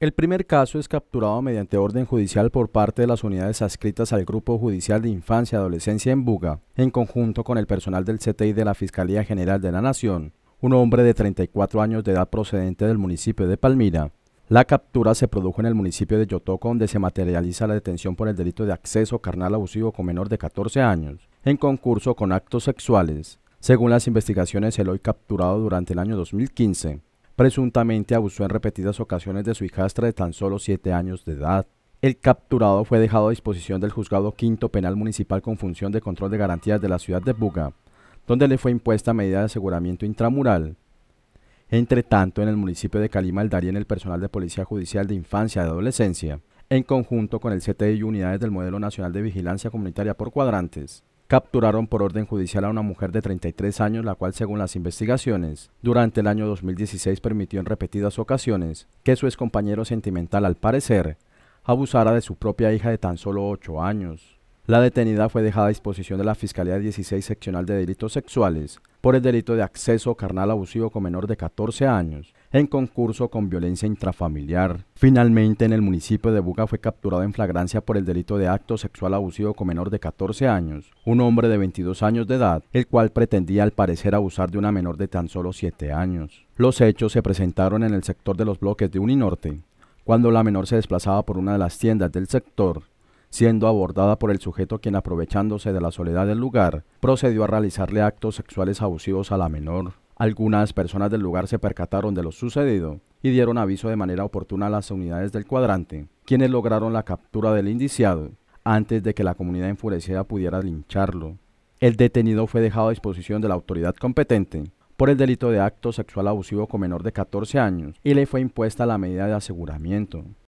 El primer caso es capturado mediante orden judicial por parte de las unidades adscritas al Grupo Judicial de Infancia y Adolescencia en Buga, en conjunto con el personal del CTI de la Fiscalía General de la Nación, un hombre de 34 años de edad procedente del municipio de Palmira. La captura se produjo en el municipio de Yotoco, donde se materializa la detención por el delito de acceso carnal abusivo con menor de 14 años, en concurso con actos sexuales. Según las investigaciones, el hoy capturado durante el año 2015 Presuntamente abusó en repetidas ocasiones de su hijastra de tan solo 7 años de edad. El capturado fue dejado a disposición del juzgado quinto penal municipal con función de control de garantías de la ciudad de Buga, donde le fue impuesta medida de aseguramiento intramural. Entre tanto, en el municipio de Calima, el el personal de Policía Judicial de Infancia y Adolescencia, en conjunto con el CTI y unidades del Modelo Nacional de Vigilancia Comunitaria por Cuadrantes, capturaron por orden judicial a una mujer de 33 años, la cual, según las investigaciones, durante el año 2016 permitió en repetidas ocasiones que su excompañero sentimental, al parecer, abusara de su propia hija de tan solo 8 años. La detenida fue dejada a disposición de la Fiscalía 16 Seccional de Delitos Sexuales por el delito de acceso carnal abusivo con menor de 14 años, en concurso con violencia intrafamiliar. Finalmente, en el municipio de Buga fue capturado en flagrancia por el delito de acto sexual abusivo con menor de 14 años, un hombre de 22 años de edad, el cual pretendía al parecer abusar de una menor de tan solo 7 años. Los hechos se presentaron en el sector de los bloques de Uninorte, cuando la menor se desplazaba por una de las tiendas del sector siendo abordada por el sujeto quien aprovechándose de la soledad del lugar, procedió a realizarle actos sexuales abusivos a la menor. Algunas personas del lugar se percataron de lo sucedido y dieron aviso de manera oportuna a las unidades del cuadrante, quienes lograron la captura del indiciado antes de que la comunidad enfurecida pudiera lincharlo. El detenido fue dejado a disposición de la autoridad competente por el delito de acto sexual abusivo con menor de 14 años y le fue impuesta la medida de aseguramiento.